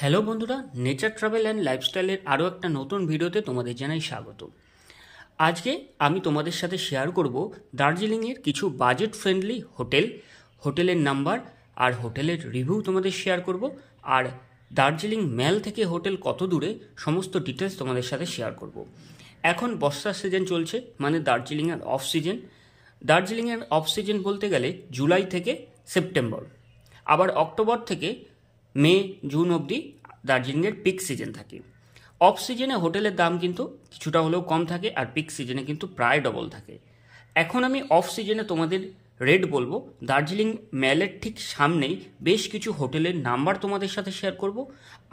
hello বন্ধুরা nature travel and লাইফস্টাইলের আরও একটা নতুন ভিডিওতে তোমাদের জানাই স্বাগত আজকে আমি তোমাদের সাথে শেয়ার করব দার্জিলিংয়ের কিছু বাজেট ফ্রেন্ডলি হোটেল হোটেলের নাম্বার আর হোটেলের রিভিউ তোমাদের শেয়ার করব আর দার্জিলিং ম্যাল থেকে হোটেল কত দূরে সমস্ত ডিটেলস তোমাদের সাথে শেয়ার করব এখন বর্ষার সিজন চলছে মানে দার্জিলিংয়ের অফ সিজন দার্জিলিংয়ের অফ সিজন বলতে গেলে জুলাই থেকে সেপ্টেম্বর আবার অক্টোবর থেকে মে জুন অবধি দার্জিলিংয়ের পিক সিজন থাকে অফ সিজনে হোটেলের দাম কিন্তু কিছুটা হলেও কম থাকে আর পিক সিজনে কিন্তু প্রায় ডবল থাকে এখন আমি অফ সিজনে তোমাদের রেট বলবো দার্জিলিং ম্যালের ঠিক সামনেই বেশ কিছু হোটেলের নাম্বার তোমাদের সাথে শেয়ার করব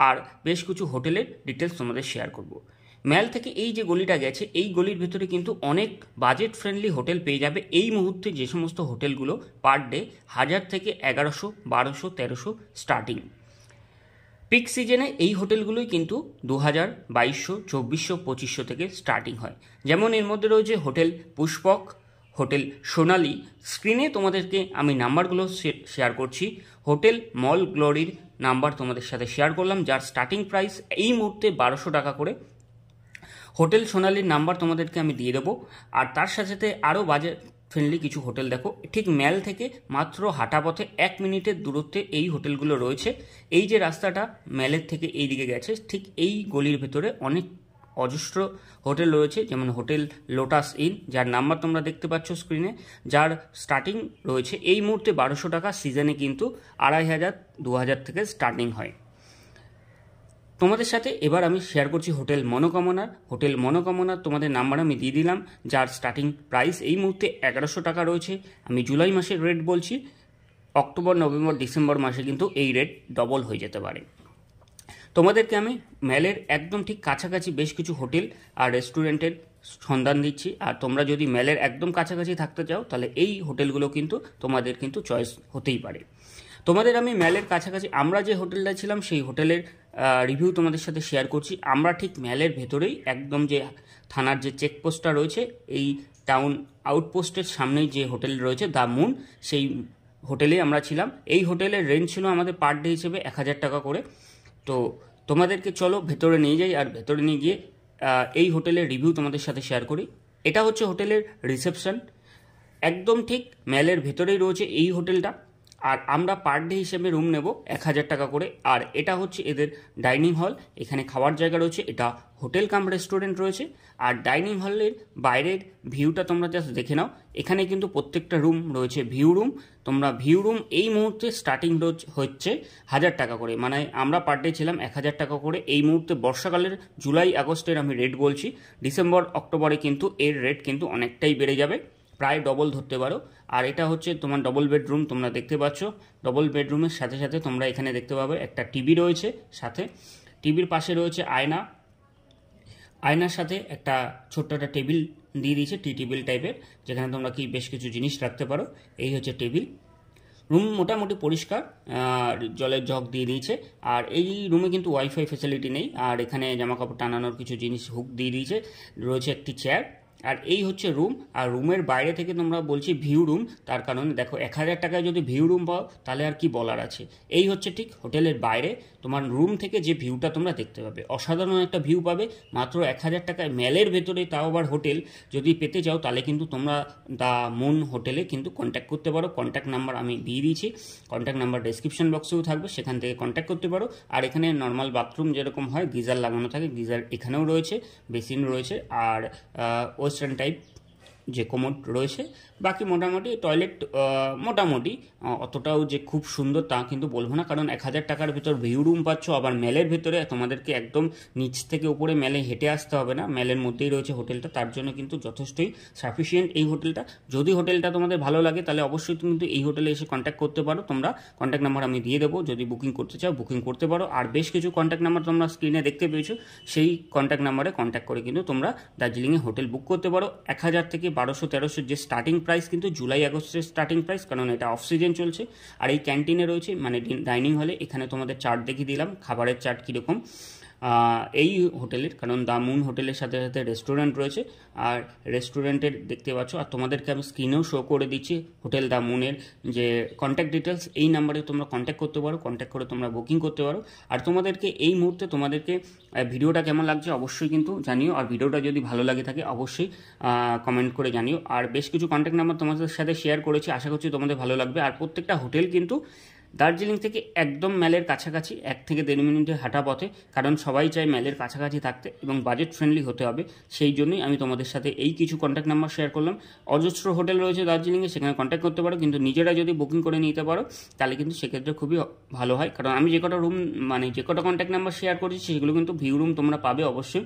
আর বেশ কিছু হোটেলের ডিটেলস তোমাদের শেয়ার করব ম্যাল থেকে এই যে গলিটা গেছে এই গলির ভিতরে কিন্তু অনেক বাজেট ফ্রেন্ডলি হোটেল পেয়ে যাবে এই মুহূর্তে যে সমস্ত হোটেলগুলো পার ডে হাজার থেকে এগারোশো বারোশো তেরোশো স্টার্টিং পিক সিজনে এই হোটেলগুলোই কিন্তু দু হাজার বাইশশো চব্বিশশো পঁচিশশো থেকে স্টার্টিং হয় যেমন এর মধ্যে রয়েছে হোটেল পুষ্পক হোটেল সোনালি স্ক্রিনে তোমাদেরকে আমি নাম্বারগুলো শেয়ার করছি হোটেল মল গ্লোরির নাম্বার তোমাদের সাথে শেয়ার করলাম যার স্টার্টিং প্রাইস এই মুহূর্তে বারোশো টাকা করে হোটেল সোনালির নাম্বার তোমাদেরকে আমি দিয়ে দেবো আর তার সাথে সাথে আরও বাজেট ফ্রেন্ডলি কিছু হোটেল দেখো ঠিক ম্যাল থেকে মাত্র হাঁটা পথে এক মিনিটের দূরত্বে এই হোটেলগুলো রয়েছে এই যে রাস্তাটা ম্যালের থেকে এই দিকে গেছে ঠিক এই গলির ভেতরে অনেক অজস্র হোটেল রয়েছে যেমন হোটেল লোটাস ইন যার নাম্বার তোমরা দেখতে পাচ্ছ স্ক্রিনে যার স্টার্টিং রয়েছে এই মুহূর্তে বারোশো টাকা সিজনে কিন্তু আড়াই হাজার দু হাজার থেকে স্টার্টিং হয় তোমাদের সাথে এবার আমি শেয়ার করছি হোটেল মনোকামনার হোটেল মনোকামনার তোমাদের নাম্বার আমি দিয়ে দিলাম যার স্টার্টিং প্রাইস এই মুহূর্তে এগারোশো টাকা রয়েছে আমি জুলাই মাসের রেট বলছি অক্টোবর নভেম্বর ডিসেম্বর মাসে কিন্তু এই রেট ডবল হয়ে যেতে পারে তোমাদেরকে আমি ম্যালের একদম ঠিক কাছাকাছি বেশ কিছু হোটেল আর রেস্টুরেন্টের সন্ধান দিচ্ছি আর তোমরা যদি ম্যালের একদম কাছাকাছি থাকতে চাও তাহলে এই হোটেলগুলো কিন্তু তোমাদের কিন্তু চয়েস হতেই পারে তোমাদের আমি ম্যালের কাছাকাছি আমরা যে হোটেলটা ছিলাম সেই হোটেলের রিভিউ তোমাদের সাথে শেয়ার করছি আমরা ঠিক ম্যালের ভেতরেই একদম যে থানার যে চেকপোস্টটা রয়েছে এই টাউন আউটপোস্টের সামনেই যে হোটেল রয়েছে দ্য মুন সেই হোটেলেই আমরা ছিলাম এই হোটেলের রেন্ট ছিল আমাদের পার ডে হিসেবে এক হাজার টাকা করে তো তোমাদেরকে চলো ভেতরে নিয়ে যাই আর ভেতরে নিয়ে গিয়ে এই হোটেলের রিভিউ তোমাদের সাথে শেয়ার করি এটা হচ্ছে হোটেলের রিসেপশন একদম ঠিক ম্যালের ভেতরেই রয়েছে এই হোটেলটা আর আমরা পার ডে হিসেবে রুম নেব এক হাজার টাকা করে আর এটা হচ্ছে এদের ডাইনিং হল এখানে খাওয়ার জায়গা রয়েছে এটা হোটেল কাম রেস্টুরেন্ট রয়েছে আর ডাইনিং হলের বাইরের ভিউটা তোমরা জাস্ট দেখে নাও এখানে কিন্তু প্রত্যেকটা রুম রয়েছে ভিউ রুম তোমরা ভিউ রুম এই মুহূর্তে স্টার্টিং হচ্ছে হাজার টাকা করে মানে আমরা পার ডে ছিলাম এক হাজার টাকা করে এই মুহূর্তে বর্ষাকালের জুলাই আগস্টের আমি রেট বলছি ডিসেম্বর অক্টোবরে কিন্তু এর রেট কিন্তু অনেকটাই বেড়ে যাবে প্রায় ডবল ধরতে পারো আর এটা হচ্ছে তোমার ডবল বেডরুম তোমরা দেখতে পাচ্ছ ডবল বেডরুমের সাথে সাথে তোমরা এখানে দেখতে পাবে একটা টিভি রয়েছে সাথে টিভির পাশে রয়েছে আয়না আয়নার সাথে একটা ছোট্ট একটা টেবিল দিয়ে দিয়েছে টি টেবিল টাইপের যেখানে তোমরা কি বেশ কিছু জিনিস রাখতে পারো এই হচ্ছে টেবিল রুম মোটামুটি পরিষ্কার জলের জগ দিয়ে দিয়েছে আর এই রুমে কিন্তু ওয়াইফাই ফেসিলিটি নেই আর এখানে জামাকাপড় টানানোর কিছু জিনিস হুক দিয়ে দিয়েছে রয়েছে একটি চেয়ার আর এই হচ্ছে রুম আর রুমের বাইরে থেকে তোমরা বলছি ভিউ রুম তার কারণে দেখো এক হাজার টাকায় যদি ভিউ রুম পাও তাহলে আর কি বলার আছে এই হচ্ছে ঠিক হোটেলের বাইরে তোমার রুম থেকে যে ভিউটা তোমরা দেখতে পাবে অসাধারণ একটা ভিউ পাবে মাত্র এক হাজার টাকায় ম্যালের ভেতরে তাও আবার হোটেল যদি পেতে চাও তাহলে কিন্তু তোমরা দা মুন হোটেলে কিন্তু কন্ট্যাক্ট করতে পারো কন্ট্যাক্ট নাম্বার আমি দিয়ে দিয়েছি কন্ট্যাক্ট নাম্বার ডেসক্রিপশন বক্সেও থাকবে সেখান থেকে কন্ট্যাক্ট করতে পারো আর এখানে নর্মাল বাথরুম যেরকম হয় গিজার লাগানো থাকে গিজার এখানেও রয়েছে বেসিন রয়েছে আর ওয়েস্ট question type যে কোমোট রয়েছে বাকি মোটামুটি টয়লেট মোটামুটি অতটাও যে খুব সুন্দর তা কিন্তু বলবো না কারণ এক হাজার টাকার ভিতর ভিউ রুম পাচ্ছ আবার মেলের ভিতরে তোমাদেরকে একদম নিচ থেকে উপরে মেলে হেঁটে আসতে হবে না মেলের মধ্যেই রয়েছে হোটেলটা তার জন্য কিন্তু যথেষ্টই সাফিসিয়েন্ট এই হোটেলটা যদি হোটেলটা তোমাদের ভালো লাগে তাহলে অবশ্যই তুমি কিন্তু এই হোটেলে এসে কন্ট্যাক্ট করতে পারো তোমরা কন্ট্যাক্ট নাম্বার আমি দিয়ে দেবো যদি বুকিং করতে চাও বুকিং করতে পারো আর বেশ কিছু কন্ট্যাক্ট নাম্বার তোমরা স্ক্রিনে দেখতে পেয়েছো সেই কন্ট্যাক্ট নাম্বারে কন্ট্যাক্ট করে কিন্তু তোমরা দার্জিলিংয়ে হোটেল বুক করতে পারো এক হাজার থেকে বারোশো তেরোশো যে স্টার্টিং প্রাইস কিন্তু জুলাই আগস্টের স্টার্টিং প্রাইস কারণ এটা অফ সিজন চলছে আর এই ক্যান্টিনে রয়েছে মানে ডাইনিং হলে এখানে তোমাদের চার্ট দেখিয়ে দিলাম খাবারের চার্ট কীরকম এই হোটেলের কারণ দা মুন হোটেলের সাথে সাথে রেস্টুরেন্ট রয়েছে আর রেস্টুরেন্টের দেখতে পাচ্ছ আর তোমাদেরকে আমি স্ক্রিনেও শো করে দিচ্ছি হোটেল দামুনের মুনের যে কন্ট্যাক্ট ডিটেলস এই নাম্বারে তোমরা কন্ট্যাক্ট করতে পারো কন্ট্যাক্ট করে তোমরা বুকিং করতে পারো আর তোমাদেরকে এই মুহূর্তে তোমাদেরকে ভিডিওটা কেমন লাগছে অবশ্যই কিন্তু জানিও আর ভিডিওটা যদি ভালো লাগে থাকে অবশ্যই কমেন্ট করে জানিও আর বেশ কিছু কন্ট্যাক্ট নাম্বার তোমাদের সাথে শেয়ার করেছি আশা করছি তোমাদের ভালো লাগবে আর প্রত্যেকটা হোটেল কিন্তু দার্জিলিং থেকে একদম ম্যালের কাছাকাছি এক থেকে দেড় মিনিটে হাঁটা পথে কারণ সবাই চায় ম্যালের কাছাকাছি থাকতে এবং বাজেট ফ্রেন্ডলি হতে হবে সেই জন্যই আমি তোমাদের সাথে এই কিছু কন্ট্যাক্ট নাম্বার শেয়ার করলাম অজস্র হোটেল রয়েছে দার্জিলিংয়ে সেখানে কন্ট্যাক্ট করতে পারো কিন্তু নিজেরা যদি বুকিং করে নিতে পারো তাহলে কিন্তু সেক্ষেত্রে খুবই ভালো হয় কারণ আমি যে কটা রুম মানে যে কটা কন্ট্যাক্ট নাম্বার শেয়ার করেছি সেগুলো কিন্তু ভিউ রুম তোমরা পাবে অবশ্যই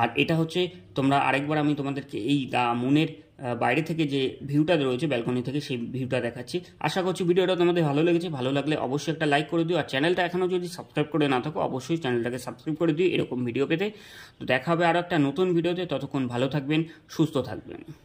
আর এটা হচ্ছে তোমরা আরেকবার আমি তোমাদেরকে এই দা মুনের বাইরে থেকে যে ভিউটা রয়েছে ব্যালকনি থেকে সেই ভিউটা দেখাচ্ছি আশা করছি ভিডিওটা তোমাদের ভালো লেগেছে ভালো লাগলে অবশ্যই একটা লাইক করে দিও আর চ্যানেলটা এখনও যদি সাবস্ক্রাইব করে না থাকো অবশ্যই চ্যানেলটাকে সাবস্ক্রাইব করে দিও এরকম ভিডিও পেতে তো দেখা হবে আরও একটা নতুন ভিডিওতে ততক্ষণ ভালো থাকবেন সুস্থ থাকবেন